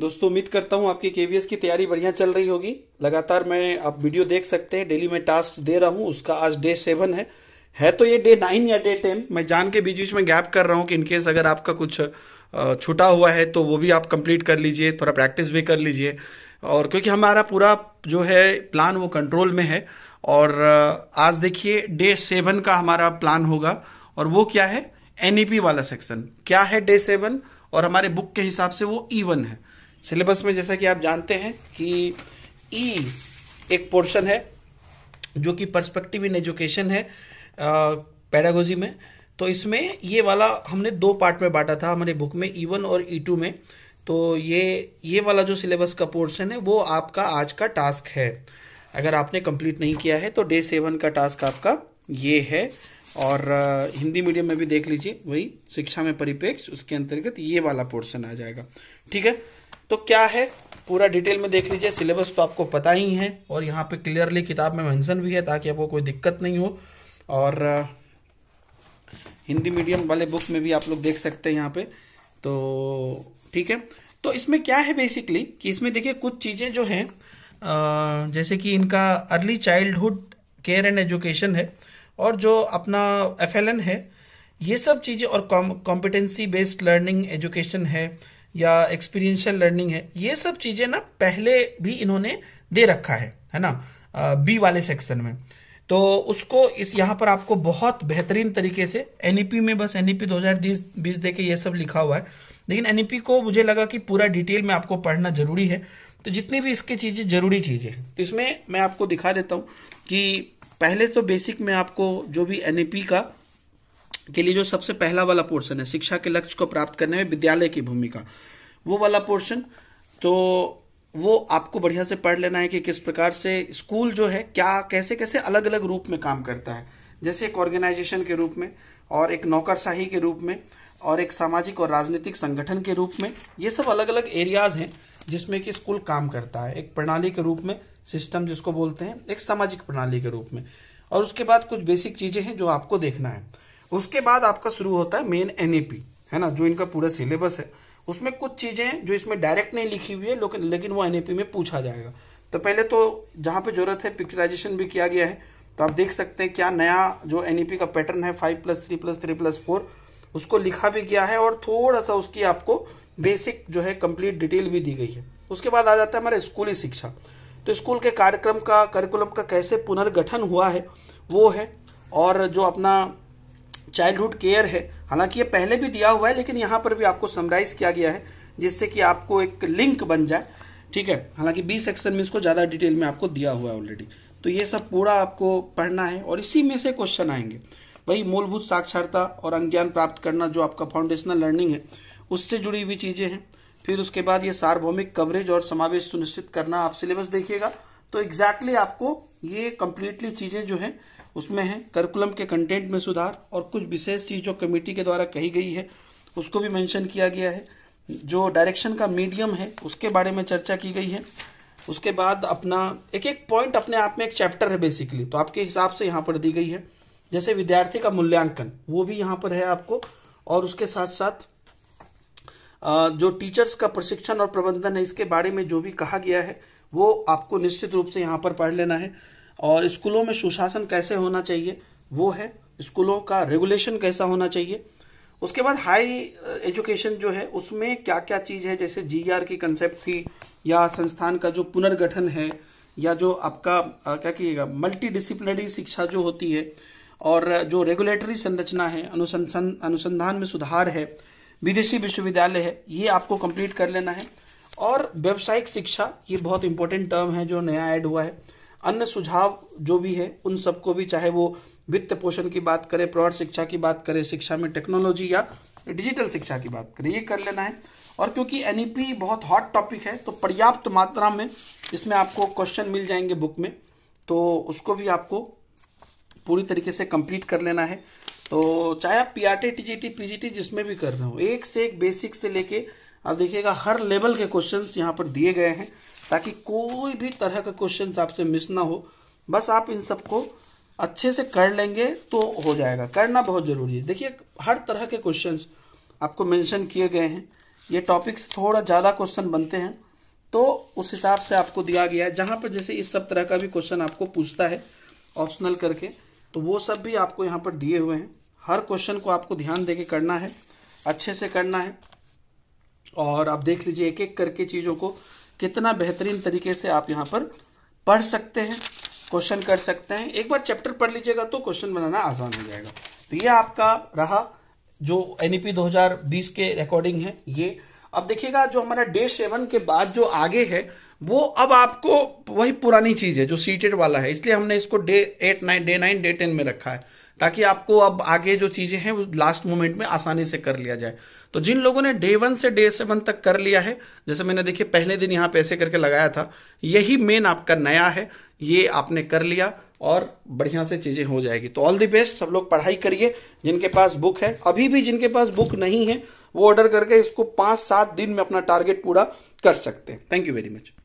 दोस्तों उम्मीद करता हूँ आपकी केवीएस की तैयारी बढ़िया चल रही होगी लगातार मैं आप वीडियो देख सकते हैं डेली मैं टास्क दे रहा हूँ उसका आज डे सेवन है है तो ये डे नाइन या डे टेन मैं जान के बीच बीच में गैप कर रहा हूँ कि इनकेस अगर आपका कुछ छुटा हुआ है तो वो भी आप कंप्लीट कर लीजिए थोड़ा प्रैक्टिस भी कर लीजिए और क्योंकि हमारा पूरा जो है प्लान वो कंट्रोल में है और आज देखिए डे सेवन का हमारा प्लान होगा और वो क्या है एन e वाला सेक्शन क्या है डे सेवन और हमारे बुक के हिसाब से वो ई है सिलेबस में जैसा कि आप जानते हैं कि ई e एक पोर्शन है जो कि पर्सपेक्टिव इन एजुकेशन है पैडागोजी में तो इसमें ये वाला हमने दो पार्ट में बांटा था हमारे बुक में ई e वन और ई e टू में तो ये ये वाला जो सिलेबस का पोर्शन है वो आपका आज का टास्क है अगर आपने कंप्लीट नहीं किया है तो डे सेवन का टास्क आपका ये है और हिंदी मीडियम में भी देख लीजिए वही शिक्षा में परिपेक्ष उसके अंतर्गत ये वाला पोर्शन आ जाएगा ठीक है तो क्या है पूरा डिटेल में देख लीजिए सिलेबस तो आपको पता ही है और यहाँ पे क्लियरली किताब में मेंशन भी है ताकि आपको कोई दिक्कत नहीं हो और हिंदी मीडियम वाले बुक में भी आप लोग देख सकते हैं यहाँ पे तो ठीक है तो इसमें क्या है बेसिकली कि इसमें देखिए कुछ चीज़ें जो हैं जैसे कि इनका early childhood care and education है और जो अपना एफ है ये सब चीज़ें और कॉम्पिटेंसी बेस्ड लर्निंग एजुकेशन है या एक्सपीरियंशियल लर्निंग है ये सब चीजें ना पहले भी इन्होंने दे रखा है है ना बी वाले सेक्शन में तो उसको इस यहाँ पर आपको बहुत बेहतरीन तरीके से एनईपी e में बस एनईपी e 2020 देके ये सब लिखा हुआ है लेकिन एनईपी e को मुझे लगा कि पूरा डिटेल में आपको पढ़ना जरूरी है तो जितनी भी इसकी चीजें जरूरी चीजें तो इसमें मैं आपको दिखा देता हूँ कि पहले तो बेसिक में आपको जो भी एनईपी का के लिए जो सबसे पहला वाला पोर्शन है शिक्षा के लक्ष्य को प्राप्त करने में विद्यालय की भूमिका वो वाला पोर्शन तो वो आपको बढ़िया से पढ़ लेना है कि किस प्रकार से स्कूल जो है क्या कैसे कैसे अलग अलग रूप में काम करता है जैसे एक ऑर्गेनाइजेशन के रूप में और एक नौकरशाही के रूप में और एक सामाजिक और राजनीतिक संगठन के रूप में ये सब अलग अलग एरियाज हैं जिसमें कि स्कूल काम करता है एक प्रणाली के रूप में सिस्टम जिसको बोलते हैं एक सामाजिक प्रणाली के रूप में और उसके बाद कुछ बेसिक चीज़ें हैं जो आपको देखना है उसके बाद आपका शुरू होता है मेन एनएपी है ना जो इनका पूरा सिलेबस है उसमें कुछ चीजें जो इसमें डायरेक्ट नहीं लिखी हुई है लेकिन लेकिन वो एनएपी में पूछा जाएगा तो पहले तो जहां पे जरूरत है पिक्चराइजेशन भी किया गया है तो आप देख सकते हैं क्या नया जो एनईपी का पैटर्न है five plus three plus three plus four उसको लिखा भी गया है और थोड़ा सा उसकी आपको बेसिक जो है कंप्लीट डिटेल भी दी गई है उसके बाद आ जाता है हमारा स्कूली शिक्षा तो स्कूल के कार्यक्रम का करिकुलम का कैसे पुनर्गठन हुआ है वो है और जो अपना चाइल्डहुड केयर है हालांकि ये पहले भी दिया हुआ है लेकिन यहाँ पर भी आपको समराइज किया गया है जिससे कि आपको एक लिंक बन जाए ठीक है हालांकि बी सेक्शन में इसको ज़्यादा डिटेल में आपको दिया हुआ है ऑलरेडी तो ये सब पूरा आपको पढ़ना है और इसी में से क्वेश्चन आएंगे वही मूलभूत साक्षरता और अंज्ञान प्राप्त करना जो आपका फाउंडेशनल लर्निंग है उससे जुड़ी हुई चीज़ें हैं फिर उसके बाद ये सार्वभौमिक कवरेज और समावेश सुनिश्चित करना आप सिलेबस देखिएगा तो एग्जैक्टली exactly आपको ये कंप्लीटली चीज़ें जो हैं उसमें है करिकुलम के कंटेंट में सुधार और कुछ विशेष चीज़ जो कमेटी के द्वारा कही गई है उसको भी मेंशन किया गया है जो डायरेक्शन का मीडियम है उसके बारे में चर्चा की गई है उसके बाद अपना एक एक पॉइंट अपने आप में एक चैप्टर है बेसिकली तो आपके हिसाब से यहाँ पर दी गई है जैसे विद्यार्थी का मूल्यांकन वो भी यहाँ पर है आपको और उसके साथ साथ जो टीचर्स का प्रशिक्षण और प्रबंधन है इसके बारे में जो भी कहा गया है वो आपको निश्चित रूप से यहाँ पर पढ़ लेना है और स्कूलों में सुशासन कैसे होना चाहिए वो है स्कूलों का रेगुलेशन कैसा होना चाहिए उसके बाद हाई एजुकेशन uh, जो है उसमें क्या क्या चीज़ है जैसे जी की कंसेप्ट थी या संस्थान का जो पुनर्गठन है या जो आपका uh, क्या कहिएगा मल्टी डिसिप्लिनरी शिक्षा जो होती है और जो रेगुलेटरी संरचना है अनुसंधान अनुसंधान में सुधार है विदेशी विश्वविद्यालय है ये आपको कंप्लीट कर लेना है और व्यावसायिक शिक्षा ये बहुत इंपॉर्टेंट टर्म है जो नया ऐड हुआ है अन्य सुझाव जो भी है उन सबको भी चाहे वो वित्त पोषण की बात करें प्रौढ़ शिक्षा की बात करें शिक्षा में टेक्नोलॉजी या डिजिटल शिक्षा की बात करें ये कर लेना है और क्योंकि एनईपी e बहुत हॉट टॉपिक है तो पर्याप्त मात्रा में इसमें आपको क्वेश्चन मिल जाएंगे बुक में तो उसको भी आपको पूरी तरीके से कंप्लीट कर लेना है तो चाहे आप P R T T G T P G T जिसमें भी कर रहे हो एक से एक बेसिक से लेके आप देखिएगा हर लेवल के क्वेश्चन यहाँ पर दिए गए हैं ताकि कोई भी तरह का क्वेश्चन आपसे मिस ना हो बस आप इन सबको अच्छे से कर लेंगे तो हो जाएगा करना बहुत ज़रूरी है देखिए हर तरह के क्वेश्चंस आपको मेंशन किए गए हैं ये टॉपिक्स थोड़ा ज़्यादा क्वेश्चन बनते हैं तो उस हिसाब से आपको दिया गया है जहाँ पर जैसे इस सब तरह का भी क्वेश्चन आपको पूछता है ऑप्शनल करके तो वो सब भी आपको यहाँ पर दिए हुए हैं हर क्वेश्चन को आपको ध्यान दे करना है अच्छे से करना है और आप देख लीजिए एक एक करके चीज़ों को कितना बेहतरीन तरीके से आप यहाँ पर पढ़ सकते हैं क्वेश्चन कर सकते हैं एक बार चैप्टर पढ़ लीजिएगा तो क्वेश्चन बनाना आसान हो जाएगा तो ये आपका रहा जो एन 2020 e के रिकॉर्डिंग है ये अब देखिएगा जो हमारा डे सेवन के बाद जो आगे है वो अब आपको वही पुरानी चीज है जो सीटेड वाला है इसलिए हमने इसको day eight nine day nine day ten में रखा है ताकि आपको अब आगे जो चीज़ें हैं वो लास्ट मोमेंट में आसानी से कर लिया जाए तो जिन लोगों ने डे वन से डे सेवन तक कर लिया है जैसे मैंने देखिए पहले दिन यहां पैसे करके लगाया था यही मेन आपका नया है ये आपने कर लिया और बढ़िया से चीज़ें हो जाएगी तो ऑल दी बेस्ट सब लोग पढ़ाई करिए जिनके पास बुक है अभी भी जिनके पास बुक नहीं है वो ऑर्डर करके इसको पांच सात दिन में अपना टारगेट पूरा कर सकते हैं थैंक यू वेरी मच